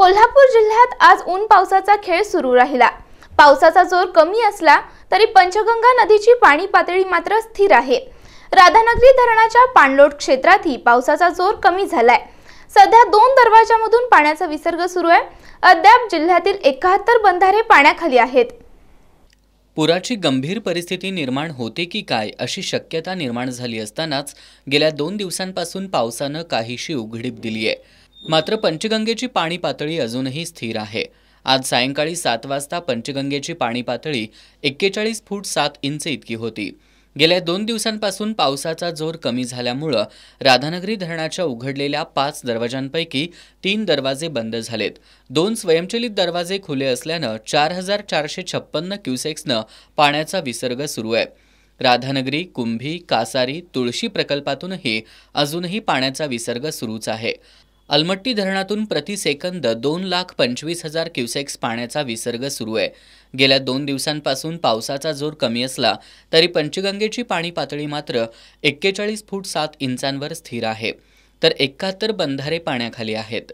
कोल्हापूर जिल्ह्यात आज ऊन पावसाचा खेळ सुरू राहिला पावसाचा जोर कमी असला तरी पंचगंगा नदीची पाणी पातळी मात्र स्थिर आहे राधानगरी धरणाच्या पाणलोट क्षेत्रातही पावसाचा जोर कमी झालाय सध्या दोन दरवाजामधून पाण्याचा विसर्ग सुरू आहे अद्याप जिल्ह्यातील एकाहत्तर बंधारे पाण्याखाली आहेत पुराची गंभीर परिस्थिती निर्माण होते की काय अशी शक्यता निर्माण झाली असतानाच गेल्या दोन दिवसांपासून पावसानं काहीशी उघडीप दिली आहे मात्र पंचगंगेची पाणी पातळी अजूनही स्थिर आहे आज सायंकाळी सात वाजता पंचगंगेची पाणी पातळी एक्केचाळीस फूट सात इंच इतकी होती गेल्या दोन दिवसांपासून पावसाचा जोर कमी झाल्यामुळं राधानगरी धरणाच्या उघडलेल्या पाच दरवाजांपैकी तीन दरवाजे बंद झालेत दोन स्वयंचलित दरवाजे खुले असल्यानं चार हजार चारशे छप्पन्न क्युसेक्सनं पाण्याचा विसर्ग सुरू आहे राधानगरी कुंभी कासारी तुळशी प्रकल्पातूनही अजूनही पाण्याचा विसर्ग सुरूच आहे अलमट्टी धरणातून प्रतिसेकंद दोन लाख पंचवीस हजार क्युसेक्स पाण्याचा विसर्ग सुरू आहे गेल्या दोन दिवसांपासून पावसाचा जोर कमी असला तरी पंचगंगेची पाणी पातळी मात्र एक्केचाळीस फूट सात इंचांवर स्थिर आहे तर एकाहत्तर बंधारे पाण्याखाली आहेत